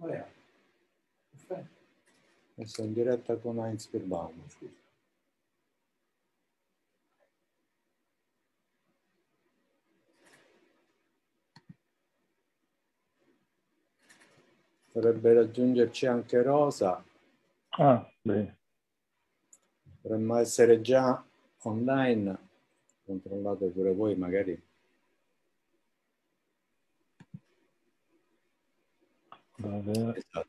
Vale. Perfetto. Adesso in diretta con Heinz Birbano, scusa. Dovrebbe raggiungerci anche Rosa. Ah, bene. Dovremmo essere già online. Controllate pure voi, magari Esatto.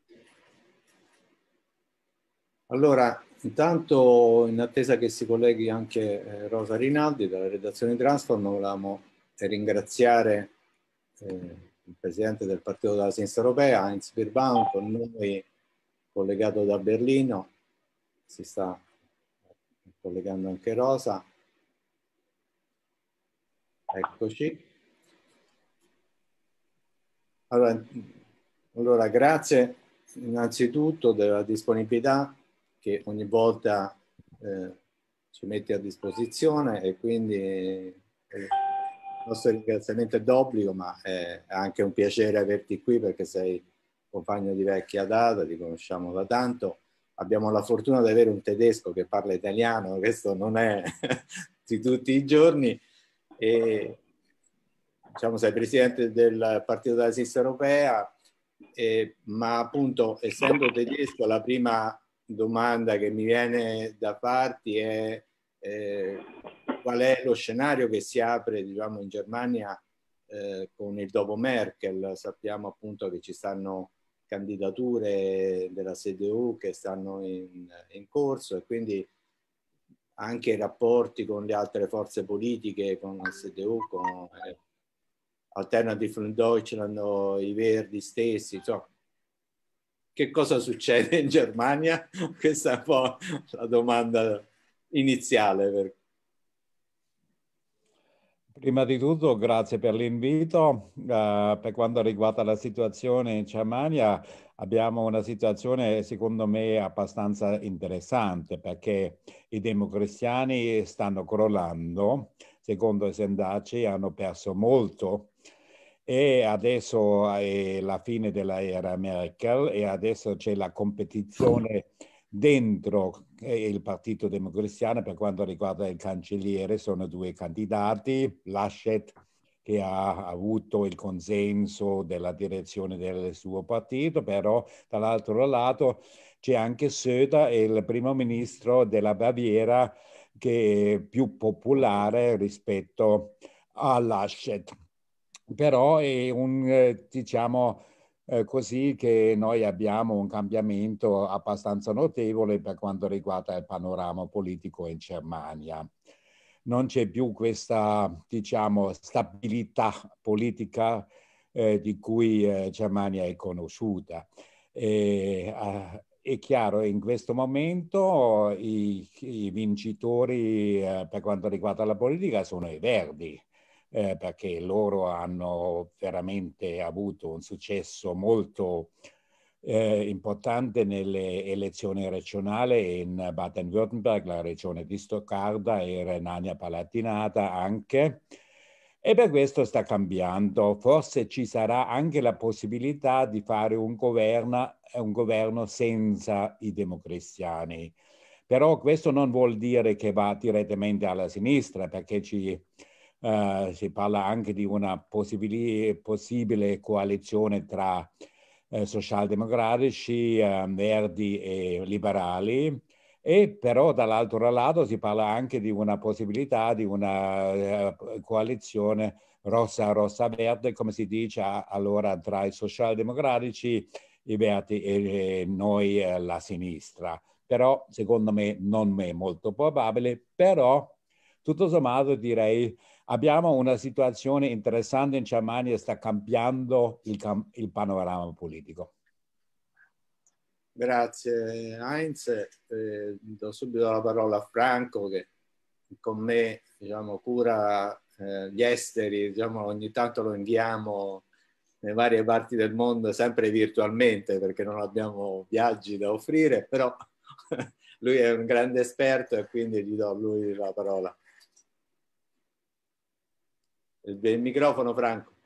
Allora, intanto in attesa che si colleghi anche eh, Rosa Rinaldi della redazione Transform, volevamo eh, ringraziare eh, il presidente del Partito della Sinistra Europea, Heinz Birbaum, con noi collegato da Berlino, si sta collegando anche Rosa. Eccoci. Allora, allora, grazie innanzitutto della disponibilità che ogni volta eh, ci metti a disposizione e quindi eh, il nostro ringraziamento è d'obbligo, ma è anche un piacere averti qui perché sei compagno di vecchia data, ti conosciamo da tanto. Abbiamo la fortuna di avere un tedesco che parla italiano, questo non è di tutti i giorni. E, diciamo, sei presidente del Partito della Sinistra Europea, eh, ma appunto essendo tedesco la prima domanda che mi viene da farti è eh, qual è lo scenario che si apre diciamo, in Germania eh, con il dopo Merkel. Sappiamo appunto che ci stanno candidature della CDU che stanno in, in corso e quindi anche i rapporti con le altre forze politiche, con la CDU, con, eh, Alternative in Deutschland, i Verdi stessi, insomma. Che cosa succede in Germania? Questa è un po' la domanda iniziale. Prima di tutto grazie per l'invito. Uh, per quanto riguarda la situazione in Germania, abbiamo una situazione secondo me abbastanza interessante perché i democristiani stanno crollando secondo i Sendaci, hanno perso molto e adesso è la fine dell'era Merkel e adesso c'è la competizione dentro eh, il Partito Democristiano per quanto riguarda il cancelliere. Sono due candidati, Laschet che ha avuto il consenso della direzione del suo partito, però dall'altro lato c'è anche Söder, il primo ministro della Baviera, che è più popolare rispetto all'asset. Però è un, diciamo, eh, così che noi abbiamo un cambiamento abbastanza notevole per quanto riguarda il panorama politico in Germania. Non c'è più questa, diciamo, stabilità politica eh, di cui eh, Germania è conosciuta. E, eh, è chiaro, in questo momento i, i vincitori eh, per quanto riguarda la politica sono i Verdi, eh, perché loro hanno veramente avuto un successo molto eh, importante nelle elezioni regionali in Baden-Württemberg, la regione di Stoccarda e Renania Palatinata anche. E per questo sta cambiando. Forse ci sarà anche la possibilità di fare un governo, eh, un governo senza i democristiani. Però questo non vuol dire che va direttamente alla sinistra, perché ci, Uh, si parla anche di una possibile coalizione tra uh, socialdemocratici, uh, verdi e liberali, e però dall'altro lato si parla anche di una possibilità di una eh, eh, coalizione rossa-rossa-verde, come si dice allora tra i socialdemocratici, i verdi e noi eh, la sinistra. Però secondo me non è molto probabile, però tutto sommato direi abbiamo una situazione interessante in Germania sta cambiando il, il panorama politico. Grazie Heinz, eh, do subito la parola a Franco che con me diciamo, cura eh, gli esteri, diciamo, ogni tanto lo inviamo nelle varie parti del mondo, sempre virtualmente perché non abbiamo viaggi da offrire, però lui è un grande esperto e quindi gli do a lui la parola. Il microfono Franco.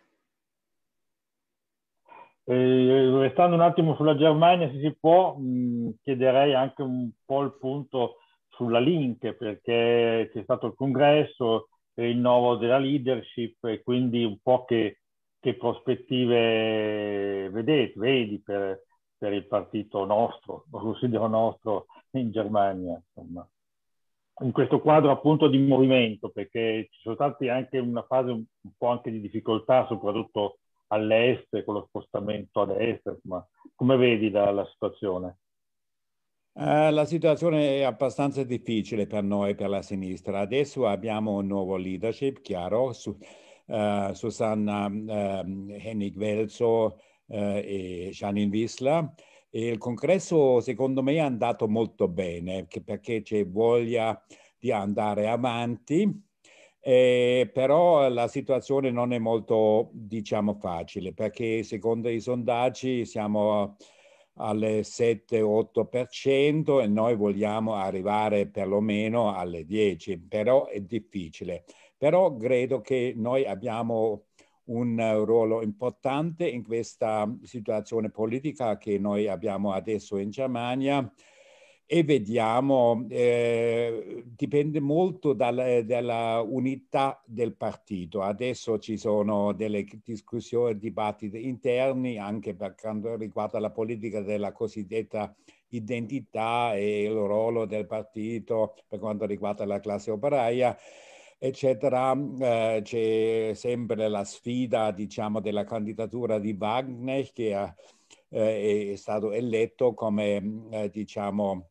Eh, restando un attimo sulla Germania, se si può, mh, mm, chiederei anche un po' il punto sulla Link, perché c'è stato il congresso, il nodo della leadership e quindi un po' che, che prospettive vedete, vedi per, per, il partito nostro, lo considero nostro in Germania, insomma. In questo quadro appunto di movimento, perché ci sono stati anche una fase un, un po' anche di difficoltà, soprattutto all'est con lo spostamento ad est, ma come vedi la, la situazione? Eh, la situazione è abbastanza difficile per noi, per la sinistra. Adesso abbiamo un nuovo leadership, chiaro, su, eh, Susanna ehm, eh, Hennig Velzo e Janine Wisla. Il congresso secondo me è andato molto bene perché c'è voglia di andare avanti eh, però la situazione non è molto, diciamo, facile perché secondo i sondaggi siamo alle 7-8% e noi vogliamo arrivare perlomeno alle 10%, però è difficile. Però credo che noi abbiamo un ruolo importante in questa situazione politica che noi abbiamo adesso in Germania e vediamo, eh, dipende molto dal, eh, dalla unità del partito. Adesso ci sono delle discussioni, dibattiti interni anche per quanto riguarda la politica della cosiddetta identità e il ruolo del partito per quanto riguarda la classe operaia eccetera, eh, c'è sempre la sfida, diciamo, della candidatura di Wagner che ha, eh, è stato eletto come, eh, diciamo,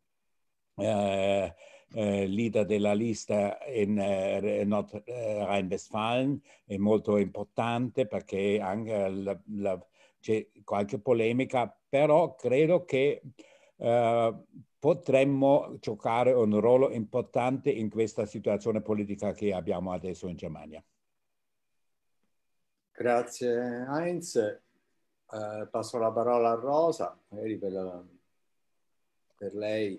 äh, eh, leader della lista in eh, Nord eh, westfalen è molto importante perché anche la, la, c'è qualche polemica, però credo che eh, potremmo giocare un ruolo importante in questa situazione politica che abbiamo adesso in Germania. Grazie Heinz. Uh, passo la parola a Rosa, magari per, la, per lei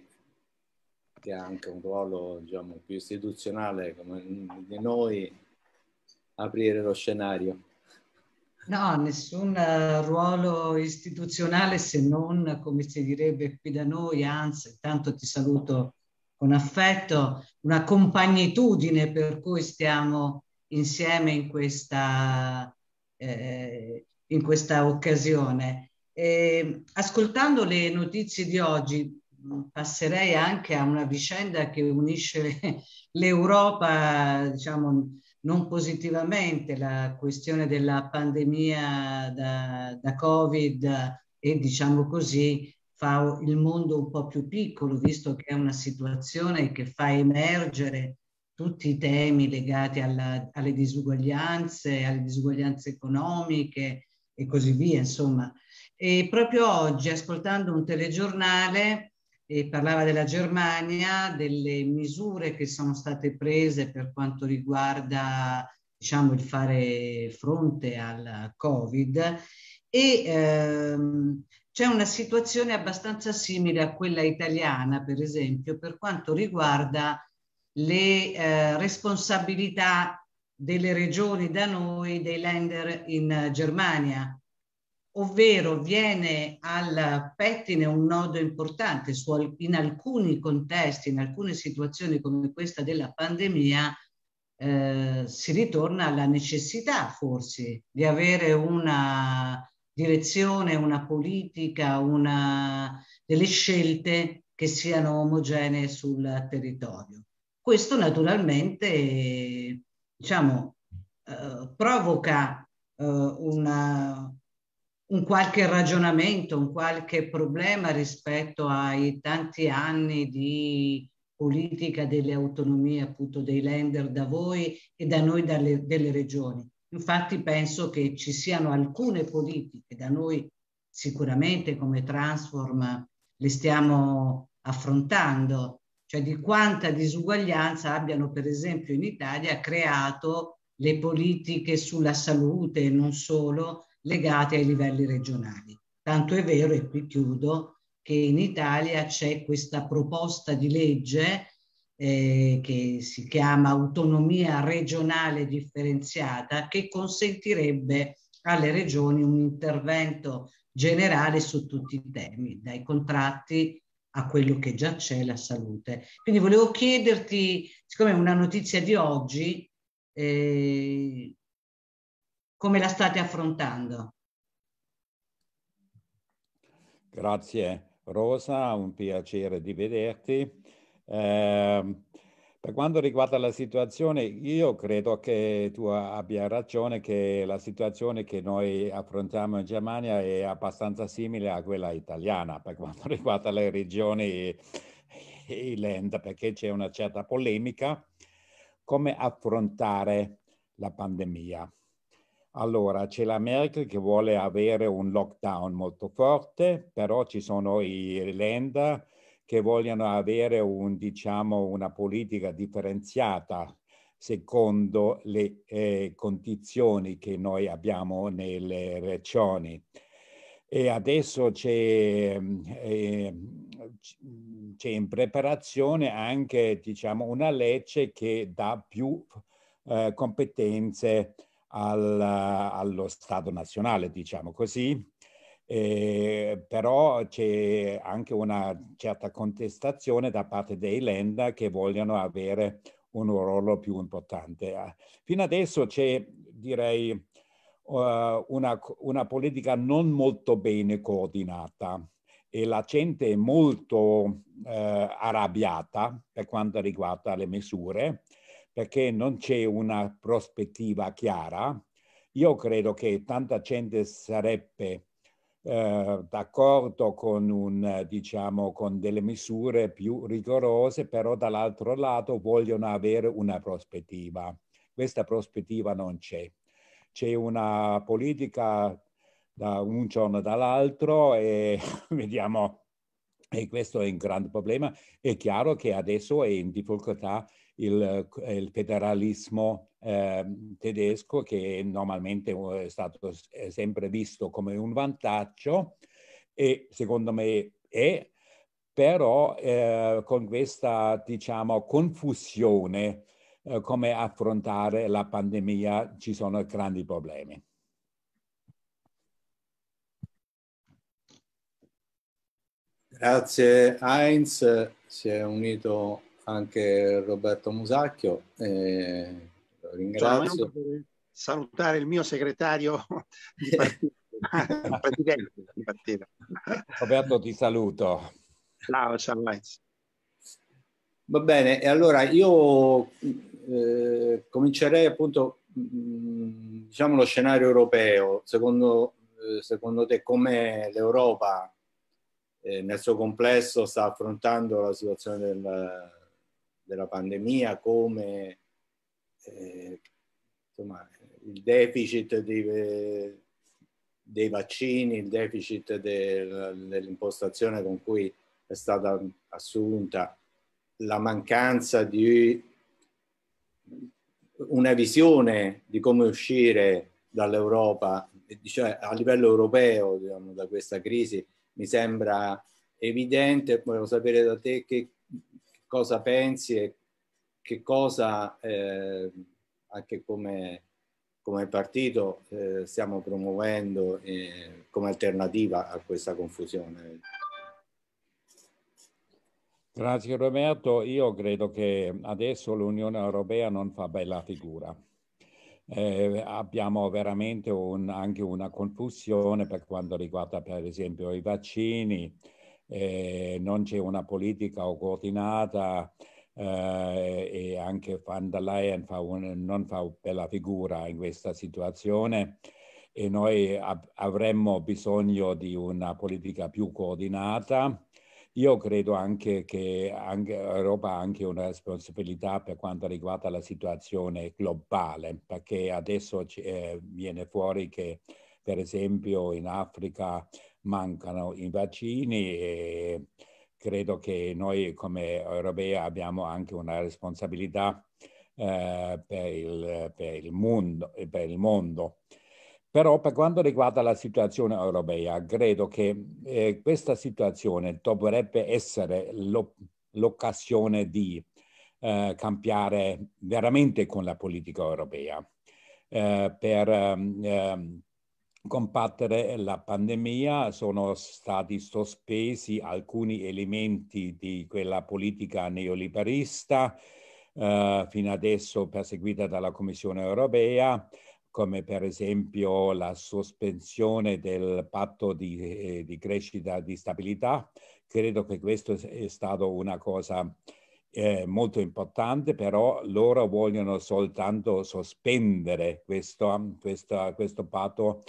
che ha anche un ruolo diciamo, più istituzionale come di noi, aprire lo scenario. No, nessun eh, ruolo istituzionale se non, come si direbbe qui da noi, anzi, intanto ti saluto con affetto, una compagnitudine per cui stiamo insieme in questa, eh, in questa occasione. E, ehm, ascoltando le notizie di oggi, Mm, passerei anche a una vicenda che unisce l'Europa, diciamo, non positivamente, la questione della pandemia da, da Covid e, diciamo così, fa il mondo un po' più piccolo, visto che è una situazione che fa emergere tutti i temi legati alla, alle disuguaglianze, alle disuguaglianze economiche e così via, insomma. E proprio oggi, ascoltando un telegiornale, eh, parlava della Germania, delle misure che sono state prese per quanto riguarda diciamo, il fare fronte al Covid e ehm, c'è una situazione abbastanza simile a quella italiana, per esempio, per quanto riguarda le eh, responsabilità delle regioni da noi, dei lender in Germania ovvero viene al pettine un nodo importante su, in alcuni contesti, in alcune situazioni come questa della pandemia, eh, si ritorna alla necessità forse di avere una direzione, una politica, una, delle scelte che siano omogenee sul territorio. Questo naturalmente diciamo, eh, provoca eh, una, un qualche ragionamento, un qualche problema rispetto ai tanti anni di politica delle autonomie appunto dei lender da voi e da noi dalle, delle regioni. Infatti penso che ci siano alcune politiche da noi sicuramente come Transform le stiamo affrontando, cioè di quanta disuguaglianza abbiano per esempio in Italia creato le politiche sulla salute e non solo, legate ai livelli regionali. Tanto è vero, e qui chiudo, che in Italia c'è questa proposta di legge eh, che si chiama autonomia regionale differenziata che consentirebbe alle regioni un intervento generale su tutti i temi, dai contratti a quello che già c'è, la salute. Quindi volevo chiederti, siccome è una notizia di oggi, eh, come la state affrontando. Grazie Rosa, un piacere di vederti. Eh, per quanto riguarda la situazione, io credo che tu abbia ragione che la situazione che noi affrontiamo in Germania è abbastanza simile a quella italiana per quanto riguarda le regioni e i land, perché c'è una certa polemica come affrontare la pandemia. Allora, c'è la Merkel che vuole avere un lockdown molto forte, però ci sono i Länder che vogliono avere un, diciamo, una politica differenziata secondo le eh, condizioni che noi abbiamo nelle regioni. E adesso c'è, eh, c'è in preparazione anche diciamo, una legge che dà più eh, competenze al, allo Stato nazionale, diciamo così. Eh, però c'è anche una certa contestazione da parte dei lender che vogliono avere un ruolo più importante. Fino adesso c'è, direi, uh, una, una, politica non molto bene coordinata e la gente è molto uh, arrabbiata per quanto riguarda le misure perché non c'è una prospettiva chiara, io credo che tanta gente sarebbe eh, d'accordo con, diciamo, con delle misure più rigorose, però dall'altro lato vogliono avere una prospettiva. Questa prospettiva non c'è. C'è una politica da un giorno dall'altro e vediamo, e questo è un grande problema. È chiaro che adesso è in difficoltà il, il federalismo eh, tedesco che normalmente eh, è stato sempre visto come un vantaggio e secondo me è, però eh, con questa diciamo confusione eh, come affrontare la pandemia ci sono grandi problemi. Grazie Heinz, si è unito anche Roberto Musacchio. Eh, lo ringrazio. Salutare il mio segretario di partito. Roberto ti saluto. Ciao, ciao Lenz. Va bene, e allora io eh, comincerei appunto, mh, mm, diciamo, lo scenario europeo. Secondo, eh, secondo te come l'Europa eh, nel suo complesso sta affrontando la situazione del, della pandemia come eh, insomma, il deficit di, eh, dei vaccini, il deficit del, dell'impostazione con cui è stata assunta, la mancanza di una visione di come uscire dall'Europa, cioè a livello europeo diciamo, da questa crisi, mi sembra evidente. Volevo sapere da te che cosa pensi e che cosa eh, anche come, come partito eh, stiamo promuovendo eh, come alternativa a questa confusione. Grazie Roberto, io credo che adesso l'Unione Europea non fa bella figura. Eh, abbiamo veramente un, anche una confusione per quanto riguarda per esempio i vaccini, eh, non c'è una politica coordinata eh, e anche van der Leyen fa un, non fa una bella figura in questa situazione e noi ab- avremmo bisogno di una politica più coordinata. Io credo anche che anche Europa ha anche una responsabilità per quanto riguarda la situazione globale, perché adesso c- eh, viene fuori che per esempio in Africa mancano i vaccini e credo che noi come europei abbiamo anche una responsabilità eh, per, il, per, il mondo, per, il, mondo, Però per quanto riguarda la situazione europea, credo che eh, questa situazione dovrebbe essere lo, l'occasione di eh, cambiare veramente con la politica europea eh, per ehm, combattere la pandemia sono stati sospesi alcuni elementi di quella politica neoliberista eh, fino adesso perseguita dalla Commissione europea, come per esempio la sospensione del patto di, eh, di crescita di stabilità. Credo che questo è stato una cosa eh, molto importante, però loro vogliono soltanto sospendere questo, questo, questo patto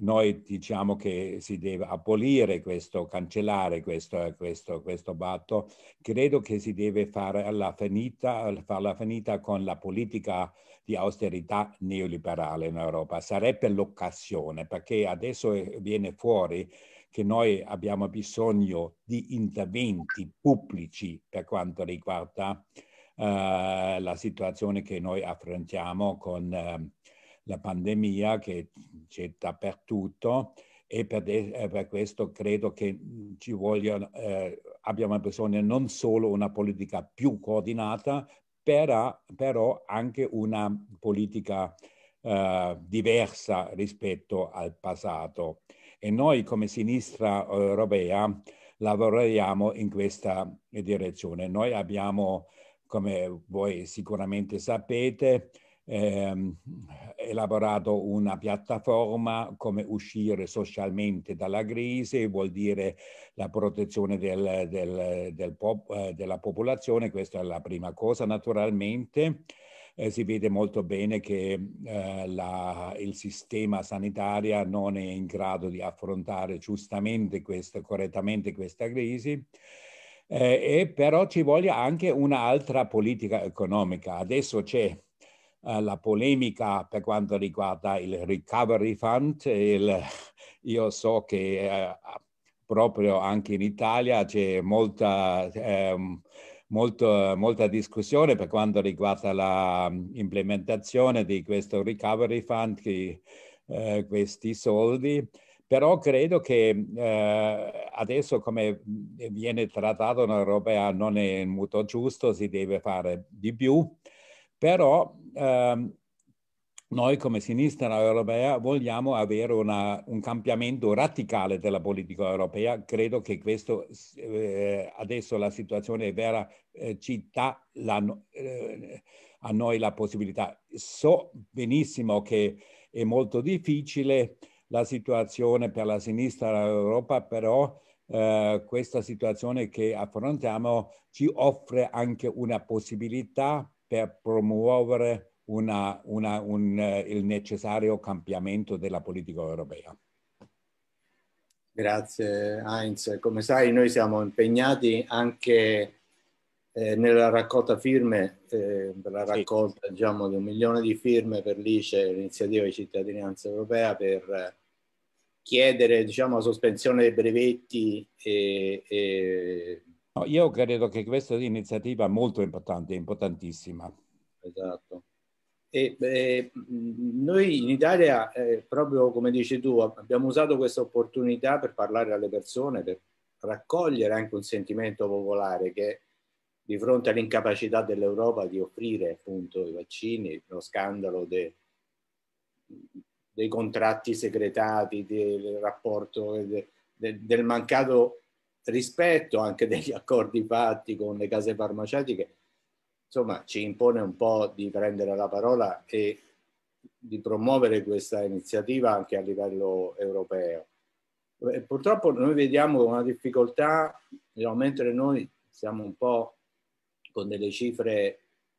noi diciamo che si deve abolire questo, cancellare questo, questo, questo batto. Credo che si deve farla finita, finita con la politica di austerità neoliberale in Europa. Sarebbe l'occasione, perché adesso viene fuori che noi abbiamo bisogno di interventi pubblici per quanto riguarda uh, la situazione che noi affrontiamo con... Uh, la pandemia che c'è dappertutto e per, de- eh, per, questo credo che ci voglia, eh, abbiamo bisogno non solo di una politica più coordinata, però, però anche una politica eh, diversa rispetto al passato. E noi come sinistra eh, europea lavoriamo in questa direzione. Noi abbiamo, come voi sicuramente sapete, ehm, elaborato una piattaforma come uscire socialmente dalla crisi, vuol dire la protezione del, del, del pop, eh, della popolazione, questa è la prima cosa naturalmente. Eh, si vede molto bene che eh, la, il sistema sanitario non è in grado di affrontare giustamente questo, correttamente questa crisi. Eh, e però ci voglia anche un'altra politica economica. Adesso c'è eh, la polemica per quanto riguarda il recovery fund. Il, io so che eh, proprio anche in Italia c'è molta... Ehm, Molto, molta discussione per quanto riguarda l'implementazione mm, di questo recovery fund, che, eh, questi soldi, però credo che eh, adesso come mm, viene trattato in Europa non è il mutuo giusto, si deve fare di più, però ehm, noi come sinistra europea vogliamo avere una, un cambiamento radicale della politica europea. Credo che questo, eh, adesso la situazione è vera eh, ci dà la, eh, a noi la possibilità. So benissimo che è molto difficile la situazione per la sinistra europea, però eh, questa situazione che affrontiamo ci offre anche una possibilità per promuovere una, una, un, eh, il necessario cambiamento della politica europea. Grazie Heinz. Come sai noi siamo impegnati anche eh, nella raccolta firme, eh, la raccolta sì. diciamo, di un milione di firme per l'ICE, l'iniziativa di cittadinanza europea, per eh, chiedere diciamo, la sospensione dei brevetti e, e No, io credo che questa iniziativa un'iniziativa molto importante, importantissima. Esatto. E, eh, noi in Italia, eh, proprio come dici tu, abbiamo usato questa opportunità per parlare alle persone, per raccogliere anche un sentimento popolare che di fronte all'incapacità dell'Europa di offrire appunto i vaccini, lo scandalo de, dei contratti segretati, del rapporto, de, de, del mancato rispetto anche degli accordi fatti con le case farmaceutiche, insomma ci impone un po' di prendere la parola e di promuovere questa iniziativa anche a livello europeo. E eh, purtroppo noi vediamo una difficoltà, diciamo, mentre noi siamo un po' con delle cifre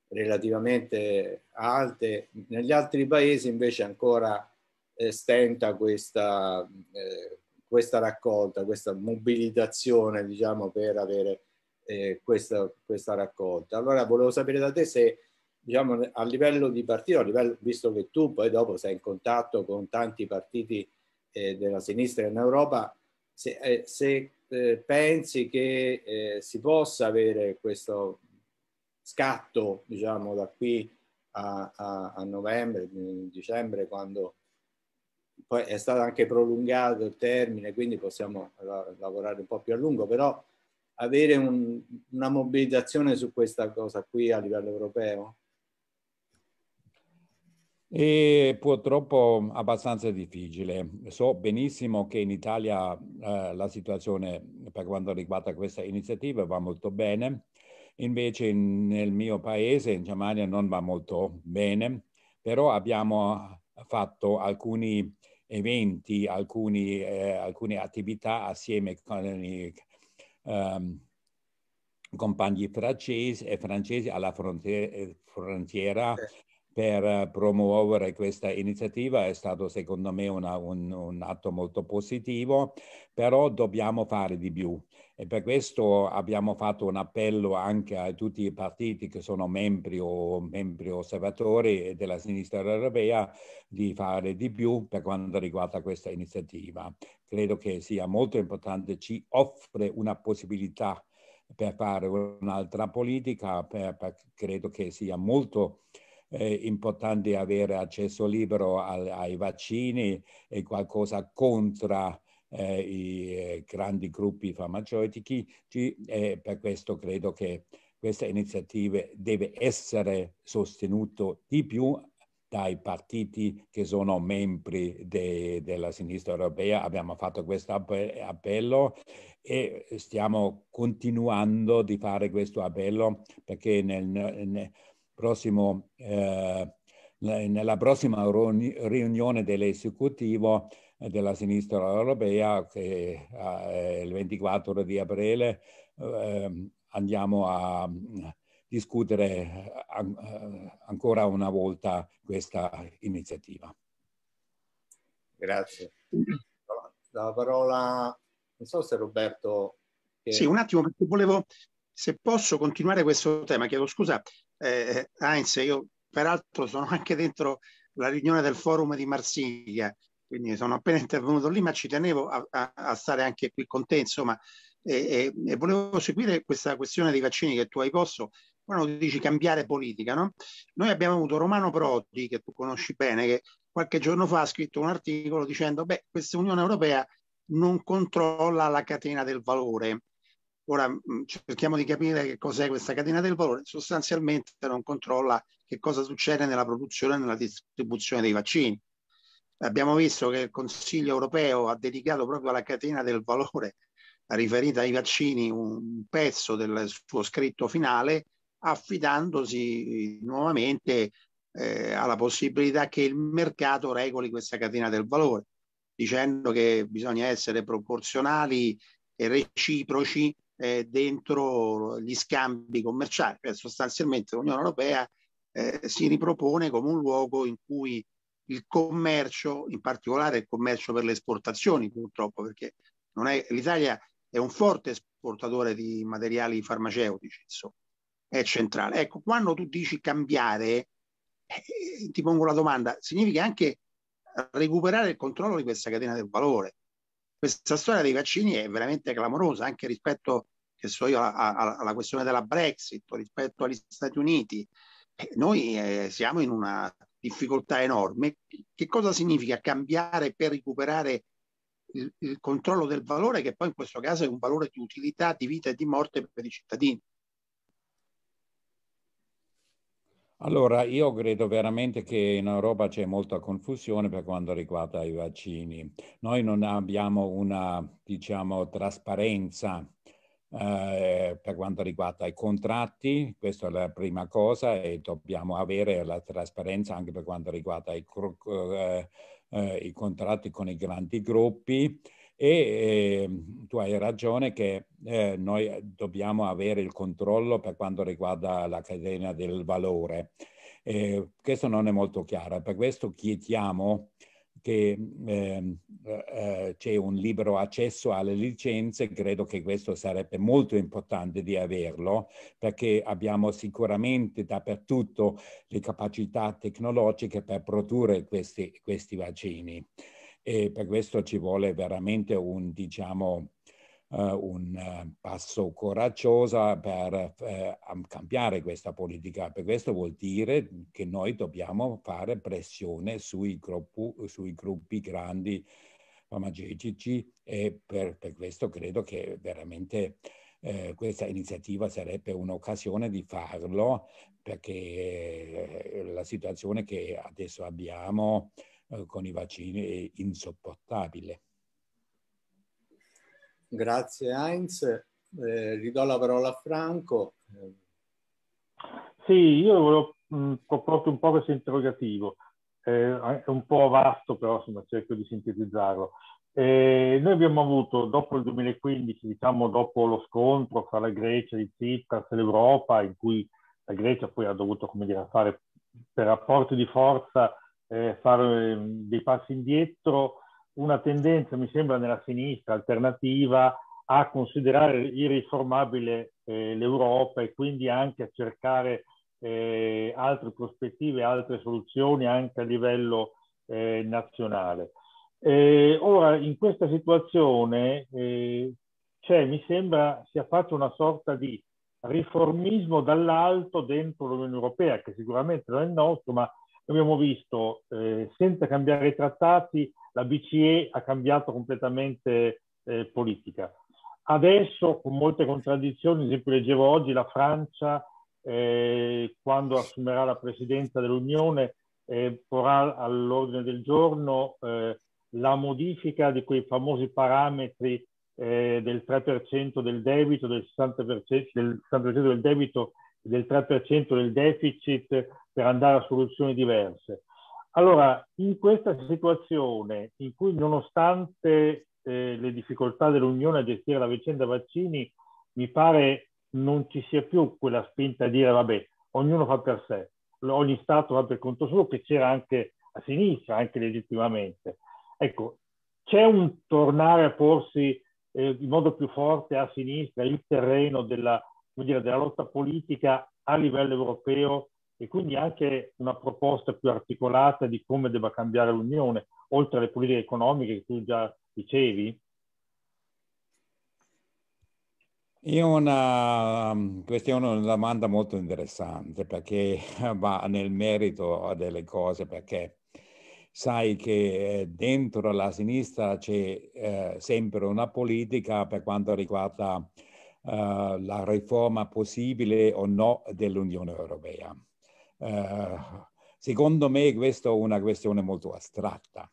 relativamente alte, negli altri paesi invece ancora eh, stenta questa, eh, questa raccolta, questa mobilitazione diciamo, per avere eh, questa, questa, raccolta. Allora volevo sapere da te se diciamo, a livello di partito, a livello, visto che tu poi dopo sei in contatto con tanti partiti eh, della sinistra in Europa, se, eh, se eh, pensi che eh, si possa avere questo scatto diciamo, da qui a, a, a novembre, dicembre, quando poi è stato anche prolungato il termine, quindi possiamo lavorare un po' più a lungo, però avere un, una mobilitazione su questa cosa qui a livello europeo? E purtroppo abbastanza difficile. So benissimo che in Italia eh, la situazione per quanto riguarda questa iniziativa va molto bene, invece in, nel mio paese, in Germania, non va molto bene, però abbiamo fatto alcuni eventi, alcuni, eh, alcune attività assieme con i um, compagni francesi e francesi alla eh, frontiera, frontiera per promuovere questa iniziativa è stato secondo me una, un, un, atto molto positivo, però dobbiamo fare di più e per questo abbiamo fatto un appello anche a tutti i partiti che sono membri o membri osservatori della sinistra europea di fare di più per quanto riguarda questa iniziativa. Credo che sia molto importante, ci offre una possibilità per fare un'altra politica, per, per, credo che sia molto importante è importante avere accesso libero al, ai vaccini e qualcosa contro eh, i eh, grandi gruppi farmaceutici. E per questo credo che queste iniziative deve essere sostenuto di più dai partiti che sono membri de, della sinistra europea. Abbiamo fatto questo appello e stiamo continuando di fare questo appello perché nel, nel prossimo, eh, nella prossima riunione dell'esecutivo della sinistra europea che eh, il 24 di aprile eh, andiamo a mm, discutere eh, eh, ancora una volta questa iniziativa. Grazie. La parola, non so se Roberto... Che... Sì, un attimo perché volevo, se posso continuare questo tema, chiedo scusa, eh, Heinz, io peraltro sono anche dentro la riunione del forum di Marsiglia, quindi sono appena intervenuto lì, ma ci tenevo a, a, a stare anche qui con te, insomma, e, e, e, volevo seguire questa questione dei vaccini che tu hai posto, quando dici cambiare politica, no? Noi abbiamo avuto Romano Prodi, che tu conosci bene, che qualche giorno fa ha scritto un articolo dicendo, beh, questa Unione Europea non controlla la catena del valore. Ora mm, cerchiamo di capire che cos'è questa catena del valore, sostanzialmente non controlla che cosa succede nella produzione e nella distribuzione dei vaccini. Abbiamo visto che il Consiglio europeo ha dedicato proprio alla catena del valore riferita ai vaccini un pezzo del suo scritto finale, affidandosi nuovamente eh, alla possibilità che il mercato regoli questa catena del valore, dicendo che bisogna essere proporzionali e reciproci eh, dentro gli scambi commerciali, cioè sostanzialmente l'Unione Europea eh, si ripropone come un luogo in cui il commercio, in particolare il commercio per le esportazioni purtroppo, perché è, l'Italia è un forte esportatore di materiali farmaceutici, insomma, è centrale. Ecco, quando tu dici cambiare, eh, ti pongo la domanda, significa anche recuperare il controllo di questa catena del valore. Questa storia dei vaccini è veramente clamorosa anche rispetto che so io, alla questione della Brexit rispetto agli Stati Uniti, eh, noi eh, siamo in una difficoltà enorme. Che cosa significa cambiare per recuperare il, il, controllo del valore, che poi in questo caso è un valore di utilità, di vita e di morte per i cittadini? Allora, io credo veramente che in Europa c'è molta confusione per quanto riguarda i vaccini. Noi non abbiamo una, diciamo, trasparenza eh, per quanto riguarda i contratti, questa è la prima cosa e dobbiamo avere la trasparenza anche per quanto riguarda i, eh, eh, i contratti con i grandi gruppi e ehm, tu hai ragione che eh, noi dobbiamo avere il controllo per quanto riguarda la catena del valore. Eh, questo non è molto chiaro, per questo chiediamo eh, che ehm, eh, eh, c'è un libero accesso alle licenze, credo che questo sarebbe molto importante di averlo perché abbiamo sicuramente dappertutto le capacità tecnologiche per produrre questi, questi vaccini e per questo ci vuole veramente un, diciamo, eh, un eh, passo coraggioso per eh, cambiare questa politica. Per questo vuol dire che noi dobbiamo fare pressione sui, gruppo, sui gruppi grandi farmaceutici e per, per, questo credo che veramente eh, questa iniziativa sarebbe un'occasione di farlo perché la situazione che adesso abbiamo con i vaccini è insopportabile. Grazie Heinz, eh, ridò la parola a Franco. Sì, io volevo mh, un po' questo interrogativo, eh, è un po' vasto però insomma cerco di sintetizzarlo. Eh, noi abbiamo avuto dopo il 2015, diciamo dopo lo scontro fra la Grecia e Tsipras e l'Europa, in cui la Grecia poi ha dovuto, come dire, fare per rapporti di forza, eh, fare dei passi indietro, una tendenza, mi sembra, nella sinistra alternativa a considerare irriformabile eh, l'Europa e quindi anche a cercare eh, altre prospettive, altre soluzioni anche a livello eh, nazionale. Eh, ora, in questa situazione eh, c'è, mi sembra, sia fatto una sorta di riformismo dall'alto dentro l'Unione Europea, che sicuramente non è il nostro, ma abbiamo visto, eh, senza cambiare i trattati, la BCE ha cambiato completamente eh, politica. Adesso con molte contraddizioni, ad esempio leggevo oggi la Francia eh, quando assumerà la presidenza dell'Unione eh, porrà all'ordine del giorno eh, la modifica di quei famosi parametri eh, del 3% del debito, del 60%, del 60% del debito e del 3% del deficit per andare a soluzioni diverse. Allora, in questa situazione in cui nonostante eh, le difficoltà dell'Unione a gestire la vicenda vaccini, mi pare non ci sia più quella spinta a dire vabbè, ognuno fa per sé, ogni Stato fa per conto suo, che c'era anche a sinistra, anche legittimamente. Ecco, c'è un tornare a porsi eh, in modo più forte a sinistra il terreno della, dire, della lotta politica a livello europeo e quindi anche una proposta più articolata di come debba cambiare l'Unione, oltre alle politiche economiche che tu già dicevi? Io una, um, questa una domanda molto interessante perché va nel merito delle cose, perché sai che eh, dentro la sinistra c'è eh, sempre una politica per quanto riguarda eh, la riforma possibile o no dell'Unione Europea. Eh, secondo me questa è una questione molto astratta.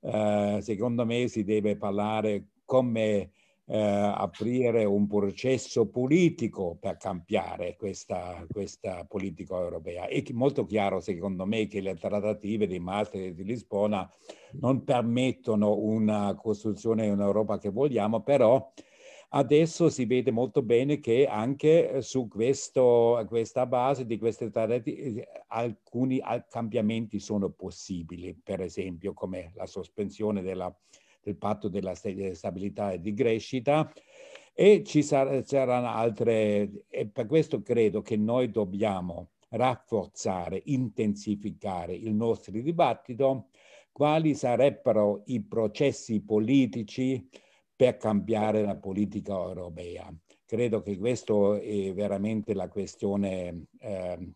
Eh, secondo me si deve parlare come eh, aprire un processo politico per cambiare questa, questa, politica europea. È molto chiaro, secondo me, che le trattative di Maastricht e di Lisbona non permettono una costruzione di un'Europa che vogliamo, però Adesso si vede molto bene che anche eh, su questo, questa base di queste tariffe eh, alcuni cambiamenti sono possibili, per esempio come la sospensione della, del patto della eh, stabilità e di crescita e ci sar- saranno altre e per questo credo che noi dobbiamo rafforzare, intensificare il nostro dibattito, quali sarebbero i processi politici per cambiare la politica europea. Credo che questa è veramente la questione, eh,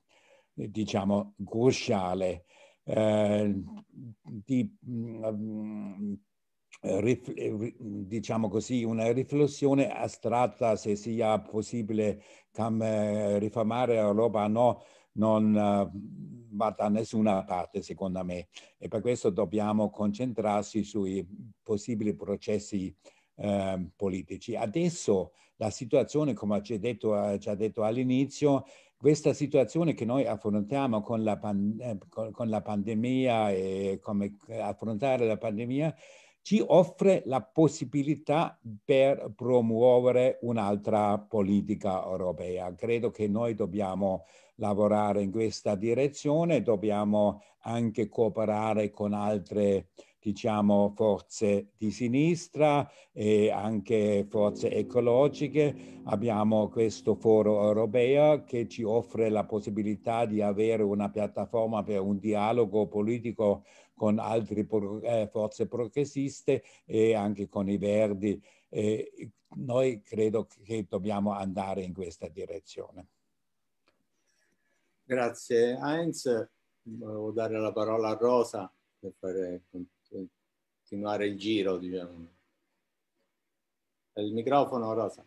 diciamo, cruciale eh, di, mm, diciamo così, una riflessione astratta se sia possibile riformare l'Europa o no, non eh, va da nessuna parte secondo me e per questo dobbiamo concentrarsi sui possibili processi Ehm, politici. Adesso la situazione, come ci ha detto, eh, ci ha detto all'inizio, questa situazione che noi affrontiamo con la, pan- eh, con la, pandemia e come affrontare la pandemia ci offre la possibilità per promuovere un'altra politica europea. Credo che noi dobbiamo lavorare in questa direzione, dobbiamo anche cooperare con altre eh, diciamo, forze di sinistra e anche forze ecologiche. Abbiamo questo foro europeo che ci offre la possibilità di avere una piattaforma per un dialogo politico con altre eh, forze progressiste e anche con i verdi. E noi credo che dobbiamo andare in questa direzione. Grazie Heinz, volevo dare la parola a Rosa per fare continuare il giro, diciamo. Il microfono, Rosa.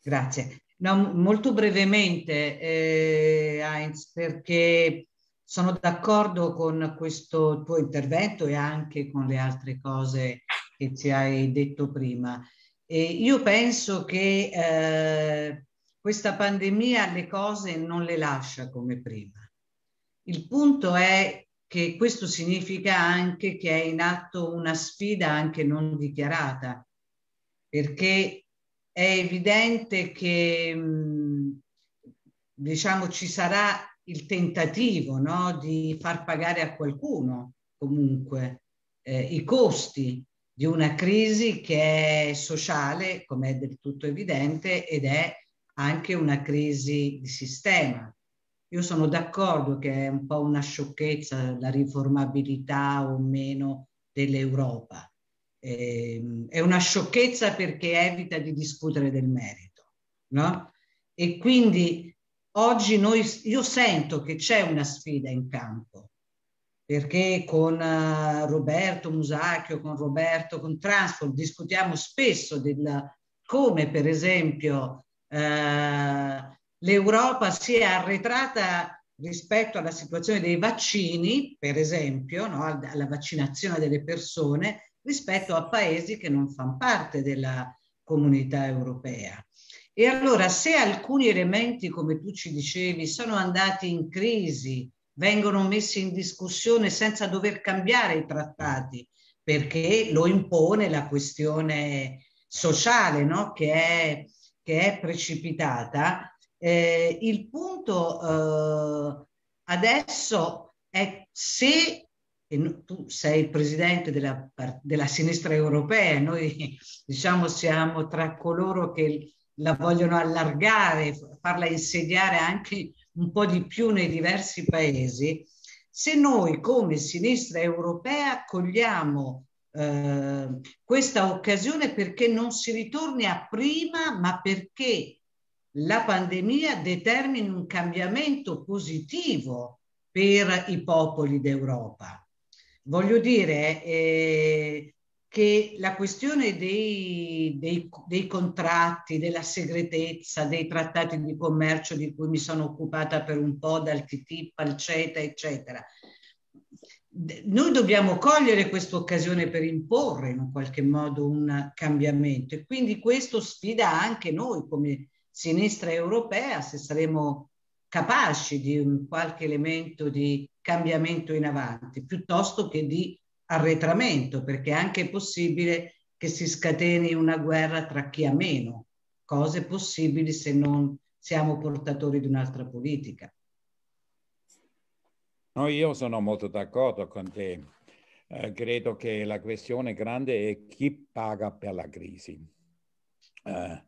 Grazie. No, molto brevemente, eh, Heinz, perché sono d'accordo con questo tuo intervento e anche con le altre cose che ci hai detto prima. E io penso che eh, questa pandemia le cose non le lascia come prima. Il punto è che questo significa anche che è in atto una sfida anche non dichiarata, perché è evidente che diciamo ci sarà il tentativo no, di far pagare a qualcuno comunque eh, i costi di una crisi che è sociale, come è del tutto evidente, ed è anche una crisi di sistema. Io sono d'accordo che è un po' una sciocchezza la riformabilità o meno dell'Europa. Ehm, è una sciocchezza perché evita di discutere del merito, no? E quindi oggi noi, io sento che c'è una sfida in campo, perché con eh, Roberto Musacchio, con Roberto, con Transport discutiamo spesso del come per esempio eh, l'Europa si è arretrata rispetto alla situazione dei vaccini, per esempio, no? alla vaccinazione delle persone, rispetto a paesi che non fanno parte della comunità europea. E allora se alcuni elementi, come tu ci dicevi, sono andati in crisi, vengono messi in discussione senza dover cambiare i trattati, perché lo impone la questione sociale no? che, è, che è precipitata, eh, il punto eh, adesso è se e tu sei il presidente della, della, sinistra europea, noi diciamo siamo tra coloro che la vogliono allargare, farla insediare anche un po' di più nei diversi paesi, se noi come sinistra europea cogliamo eh, questa occasione perché non si ritorni a prima, ma perché la pandemia determini un cambiamento positivo per i popoli d'Europa. Voglio dire eh, che la questione dei, dei, dei contratti, della segretezza, dei trattati di commercio di cui mi sono occupata per un po', dal TTIP al CETA, eccetera, noi dobbiamo cogliere questa occasione per imporre in un qualche modo un cambiamento e quindi questo sfida anche noi come sinistra europea se saremo capaci di un qualche elemento di cambiamento in avanti piuttosto che di arretramento, perché anche è possibile che si scateni una guerra tra chi ha meno, cose possibili se non siamo portatori di un'altra politica. No, io sono molto d'accordo con te. Eh, credo che la questione grande è chi paga per la crisi. Eh,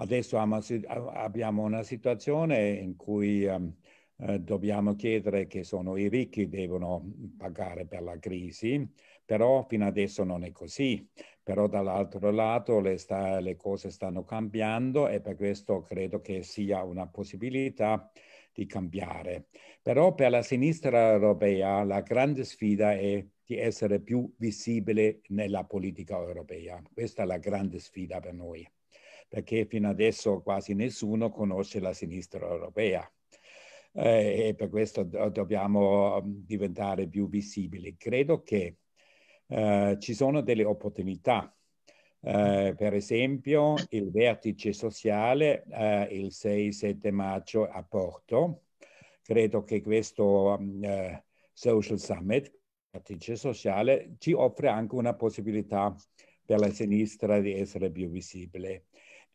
Adesso abbiamo una situazione in cui ehm, eh, dobbiamo chiedere che sono i ricchi devono pagare per la crisi, però fino adesso non è così. Però dall'altro lato le, sta, le cose stanno cambiando e per questo credo che sia una possibilità di cambiare. Però per la sinistra europea la grande sfida è di essere più visibile nella politica europea. Questa è la grande sfida per noi perché fino adesso quasi nessuno conosce la sinistra europea. Eh, e per questo do- dobbiamo mm, diventare più visibili. Credo che eh, ci sono delle opportunità. Eh, per esempio, il vertice sociale eh, il 6-7 maggio a Porto. Credo che questo mm, eh, Social Summit, vertice sociale, ci offre anche una possibilità per la sinistra di essere più visibile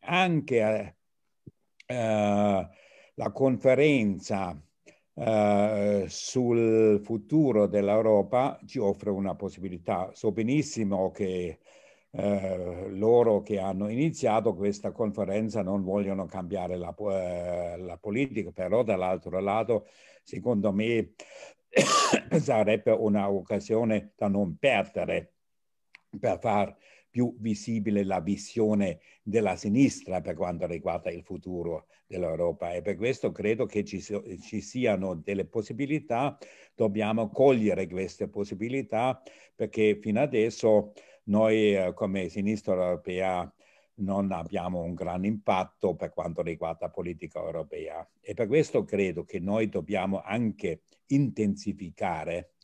anche eh, eh, la conferenza eh, sul futuro dell'Europa ci offre una possibilità. So benissimo che eh, loro che hanno iniziato questa conferenza non vogliono cambiare la, eh, la politica, però dall'altro lato, secondo me, sarebbe un'occasione da non perdere per far più visibile la visione della sinistra per quanto riguarda il futuro dell'Europa e per questo credo che ci, ci siano delle possibilità, dobbiamo cogliere queste possibilità perché fino adesso noi eh, come sinistra europea non abbiamo un gran impatto per quanto riguarda la politica europea e per questo credo che noi dobbiamo anche intensificare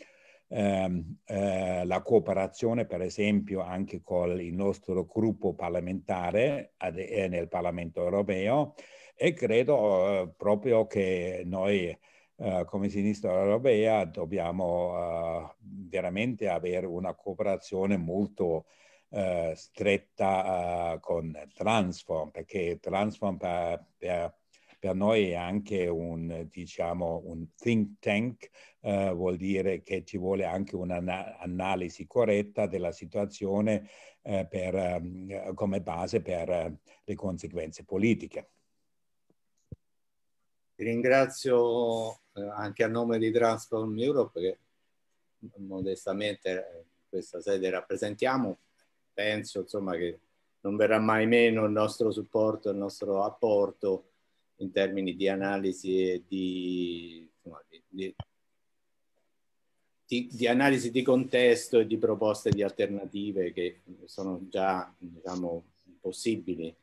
ehm, eh, la cooperazione per esempio anche con il nostro gruppo parlamentare ad, eh, nel Parlamento europeo e credo eh, proprio che noi eh, come sinistra europea dobbiamo eh, veramente avere una cooperazione molto eh, stretta con Transform perché Transform per, per per noi è anche un, diciamo, un think tank, eh, vuol dire che ci vuole anche un'analisi corretta della situazione eh, per, mm, come base per eh, le conseguenze politiche. Ti ringrazio eh, anche a nome di Transform Europe che mm, modestamente in eh, questa sede rappresentiamo. Penso insomma che non verrà mai meno il nostro supporto, il nostro apporto in termini di analisi e di, di, di, di analisi di contesto e di proposte di alternative che sono già diciamo, possibili.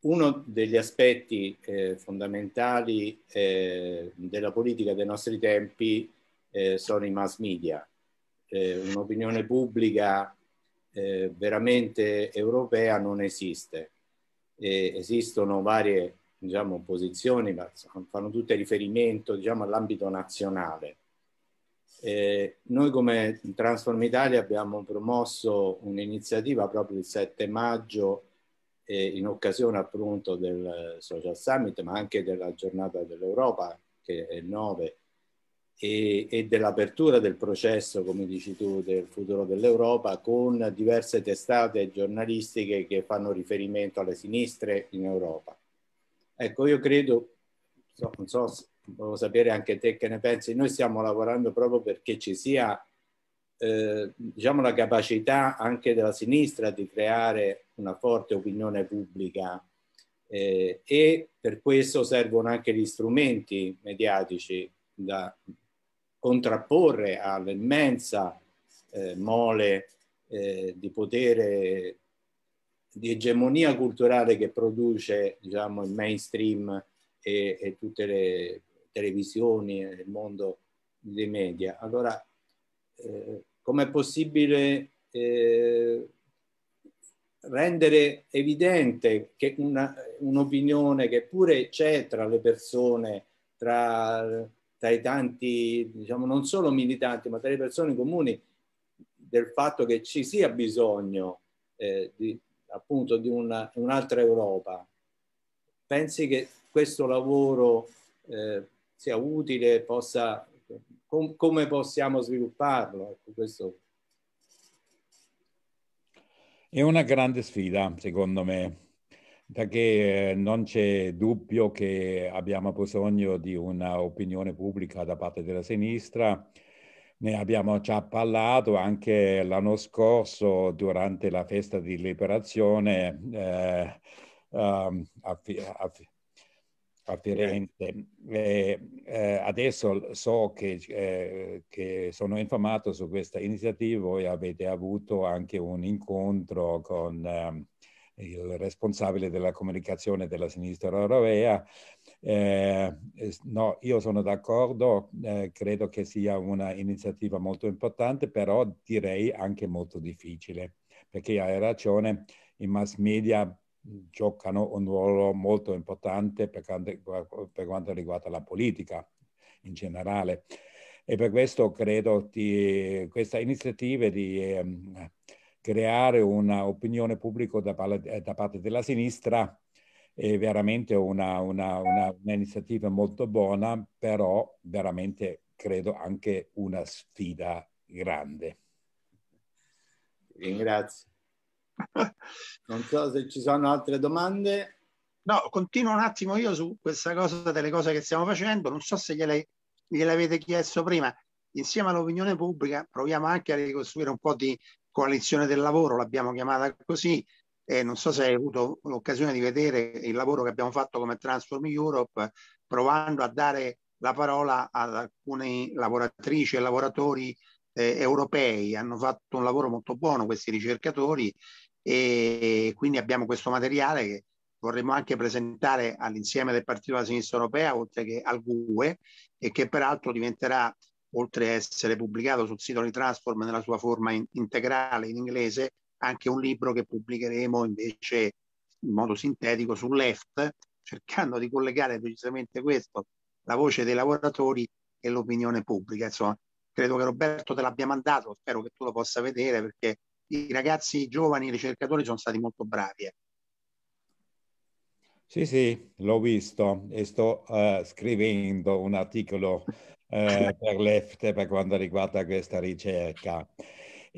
Uno degli aspetti eh, fondamentali eh, della politica dei nostri tempi eh, sono i mass media, eh, un'opinione pubblica eh, veramente europea non esiste. esistono varie diciamo, posizioni, ma fanno tutte riferimento diciamo, all'ambito nazionale. Eh, noi come Transform Italia abbiamo promosso un'iniziativa proprio il 7 maggio eh, in occasione appunto del Social Summit, ma anche della giornata dell'Europa, che è il 9, e, e dell'apertura del processo, come dici tu, del futuro dell'Europa, con diverse testate giornalistiche che fanno riferimento alle sinistre in Europa. Ecco, io credo, non so, volevo sapere anche te che ne pensi, noi stiamo lavorando proprio perché ci sia eh, diciamo la capacità anche della sinistra di creare una forte opinione pubblica eh, e per questo servono anche gli strumenti mediatici da contrapporre all'immensa eh, mole eh, di potere di egemonia culturale che produce diciamo, il mainstream e, e tutte le televisioni e il mondo dei media. Allora, eh, com'è possibile eh, rendere evidente che una, un'opinione che pure c'è tra le persone, tra, tra, i tanti, diciamo non solo militanti, ma tra le persone comuni, del fatto che ci sia bisogno eh, di, appunto di una, un'altra Europa. Pensi che questo lavoro eh, sia utile, possa, com, come possiamo svilupparlo? Ecco, questo. È una grande sfida, secondo me, perché eh, non c'è dubbio che abbiamo bisogno di un'opinione pubblica da parte della sinistra ne abbiamo già parlato anche l'anno scorso durante la festa di liberazione eh, um, a, a, a Firenze. E, eh, adesso so che, eh, che, sono informato su questa iniziativa, e avete avuto anche un incontro con eh, il responsabile della comunicazione della sinistra europea eh, no, io sono d'accordo, eh, credo che sia un'iniziativa molto importante, però direi anche molto difficile, perché hai ragione, i mass media giocano un ruolo molto importante per quanto, per quanto riguarda la politica in generale. E per questo credo che questa iniziativa di eh, creare un'opinione pubblica da, da parte della sinistra è veramente una, una, una, un'iniziativa molto buona, però veramente credo anche una sfida grande. Ringrazio. Non so se ci sono altre domande. No, continuo un attimo io su questa cosa delle cose che stiamo facendo. Non so se gliele, avete chiesto prima. Insieme all'opinione pubblica proviamo anche a ricostruire un po' di coalizione del lavoro, l'abbiamo chiamata così, e non so se hai avuto l'occasione di vedere il lavoro che abbiamo fatto come Transform Europe provando a dare la parola ad alcune lavoratrici e lavoratori eh, europei. Hanno fatto un lavoro molto buono questi ricercatori e quindi abbiamo questo materiale che vorremmo anche presentare all'insieme del Partito della Sinistra Europea oltre che al GUE e che peraltro diventerà oltre a essere pubblicato sul sito di Transform nella sua forma in integrale in inglese, anche un libro che pubblicheremo invece in modo sintetico sul left, cercando di collegare precisamente questo, la voce dei lavoratori e l'opinione pubblica. Insomma, credo che Roberto te l'abbia mandato, spero che tu lo possa vedere perché i ragazzi i giovani i ricercatori sono stati molto bravi. Eh. Sì, sì, l'ho visto e sto uh, scrivendo un articolo uh, per Left per quanto riguarda questa ricerca.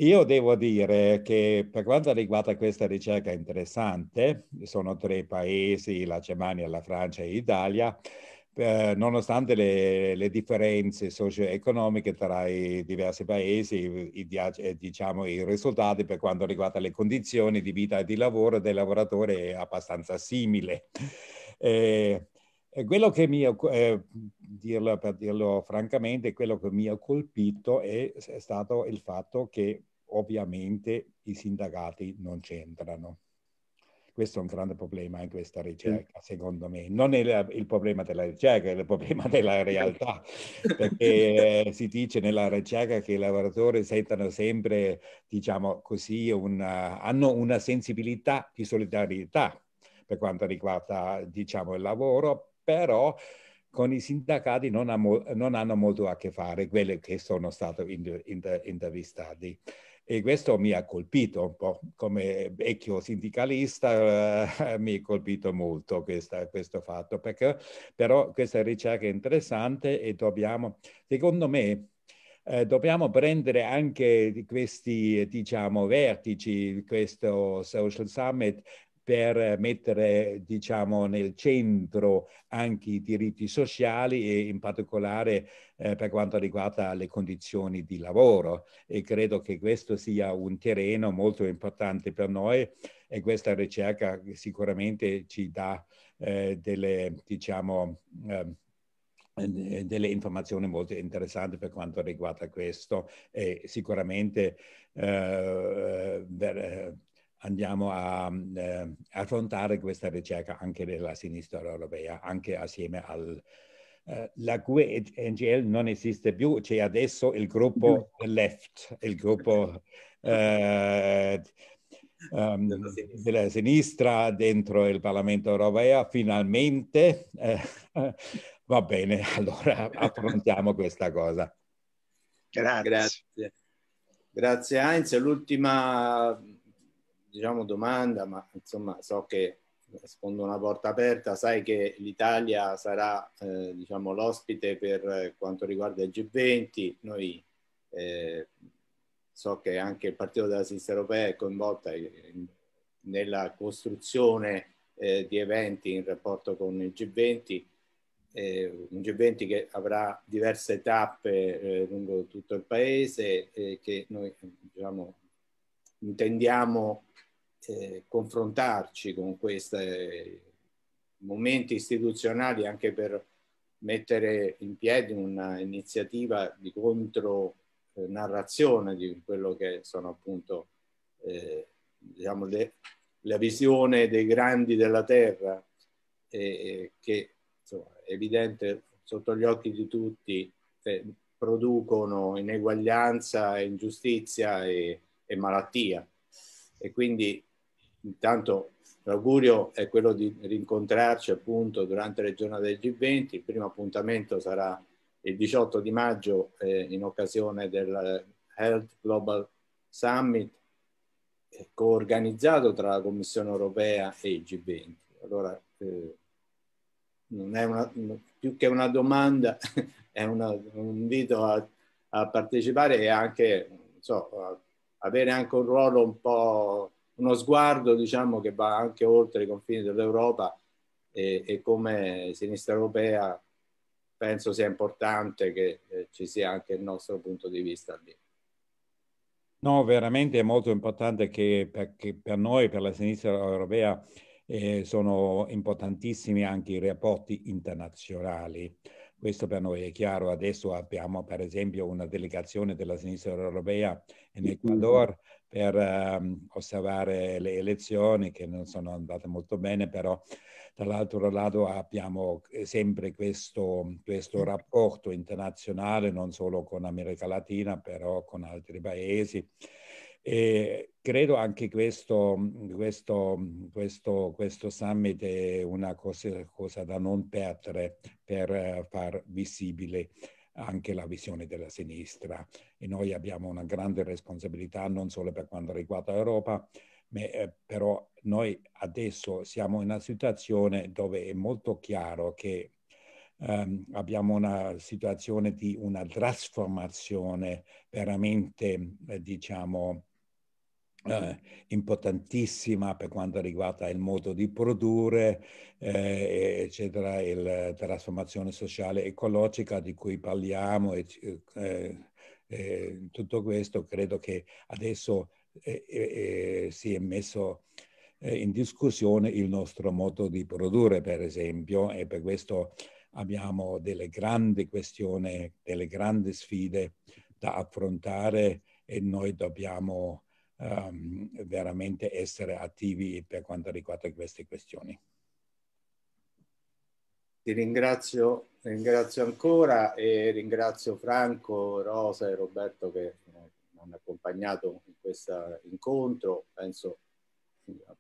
Io devo dire che per quanto riguarda questa ricerca interessante, sono tre paesi, la Germania, la Francia e l'Italia, eh, nonostante le, le, differenze socio-economiche tra i diversi paesi, i, i, eh, diciamo, i risultati per quanto riguarda le condizioni di vita e di lavoro del lavoratore è abbastanza simile. Eh, eh, quello che mi, eh, per dirlo francamente, quello che mi ha colpito è, è stato il fatto che ovviamente i sindacati non c'entrano. Questo è un grande problema in questa ricerca, secondo me. Non è il, problema della ricerca, è il problema della realtà, perché eh, si dice nella ricerca che i lavoratori sentono sempre, diciamo così, una, hanno una sensibilità di solidarietà per quanto riguarda diciamo, il lavoro, però con i sindacati non, ha mo- non hanno molto a che fare, quelli che sono stati inter- inter- intervistati. E questo mi ha colpito un po', come vecchio sindicalista eh, mi ha colpito molto questa, questo fatto, perché però questa ricerca è interessante e dobbiamo, secondo me, eh, dobbiamo prendere anche questi, diciamo, vertici, questo social summit per mettere diciamo, nel centro anche i diritti sociali e in particolare eh, per quanto riguarda le condizioni di lavoro e credo che questo sia un terreno molto importante per noi e questa ricerca sicuramente ci dà eh, delle, diciamo, ehm, eh, delle, informazioni molto interessanti per quanto riguarda questo e sicuramente per, eh, eh, eh, andiamo a eh, affrontare questa ricerca anche della sinistra europea, anche assieme al... Eh, la GUE NGL non esiste più, c'è adesso il gruppo left, il gruppo eh, um, della sinistra dentro il Parlamento europeo, finalmente eh, va bene, allora affrontiamo questa cosa. Grazie. Grazie, Grazie Heinz. L'ultima diciamo, domanda, ma insomma so che rispondo una porta aperta, sai che l'Italia sarà eh, diciamo, l'ospite per quanto riguarda il G20, noi eh, so che anche il Partito della Sinistra Europea è coinvolto in, nella costruzione eh, di eventi in rapporto con il G20, eh, un G20 che avrà diverse tappe eh, lungo tutto il paese e eh, che noi diciamo, intendiamo eh, confrontarci con questi momenti istituzionali anche per mettere in piedi un'iniziativa di contro eh, narrazione di quello che sono appunto eh, diciamo le, la visione dei grandi della terra eh, che insomma, è evidente sotto gli occhi di tutti eh, producono ineguaglianza e ingiustizia e e malattia. E quindi intanto l'augurio è quello di rincontrarci appunto durante le giornate del G20. Il primo appuntamento sarà il 18 di maggio eh, in occasione del Health Global Summit eh, coorganizzato tra la Commissione europea e il G20. Allora, eh, non è una, più che una domanda, è una, un invito a, a partecipare e anche so, a avere anche un ruolo un po', uno sguardo diciamo che va anche oltre i confini dell'Europa e, e come sinistra europea penso sia importante che eh, ci sia anche il nostro punto di vista lì. No, veramente è molto importante che, perché per noi, per la sinistra europea, eh, sono importantissimi anche i rapporti internazionali. Questo per noi è chiaro. Adesso abbiamo per esempio una delegazione della sinistra europea in Ecuador per um, osservare le elezioni che non sono andate molto bene, però dall'altro lato abbiamo eh, sempre questo, questo rapporto internazionale, non solo con America Latina, però con altri paesi e credo anche questo, questo, questo, questo summit è una cosa, cosa da non perdere per far visibile anche la visione della sinistra e noi abbiamo una grande responsabilità non solo per quanto riguarda l'Europa, ma, eh, però noi adesso siamo in una situazione dove è molto chiaro che ehm, abbiamo una situazione di una trasformazione veramente, eh, diciamo, eh, importantissima per quanto riguarda il modo di produrre, eh, eccetera, la trasformazione sociale ecologica di cui parliamo. E, eh, eh, tutto questo credo che adesso eh, eh, si è messo in discussione il nostro modo di produrre, per esempio, e per questo abbiamo delle grandi questioni, delle grandi sfide da affrontare e noi dobbiamo um, veramente essere attivi per quanto riguarda queste questioni. Ti ringrazio, ringrazio ancora e ringrazio Franco, Rosa e Roberto che eh, mi hanno accompagnato in questo incontro, penso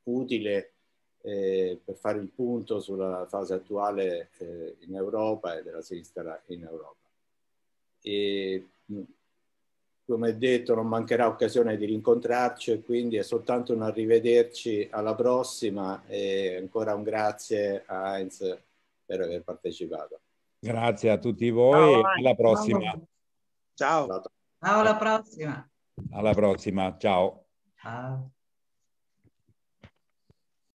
utile eh, per fare il punto sulla fase attuale eh, in Europa e della sinistra in Europa. E, mm, come detto non mancherà occasione di rincontrarci e quindi è soltanto un arrivederci alla prossima e ancora un grazie a Heinz per aver partecipato. Grazie a tutti voi ciao, alla prossima. Ciao. Ciao, alla prossima. Alla prossima, ciao. ciao.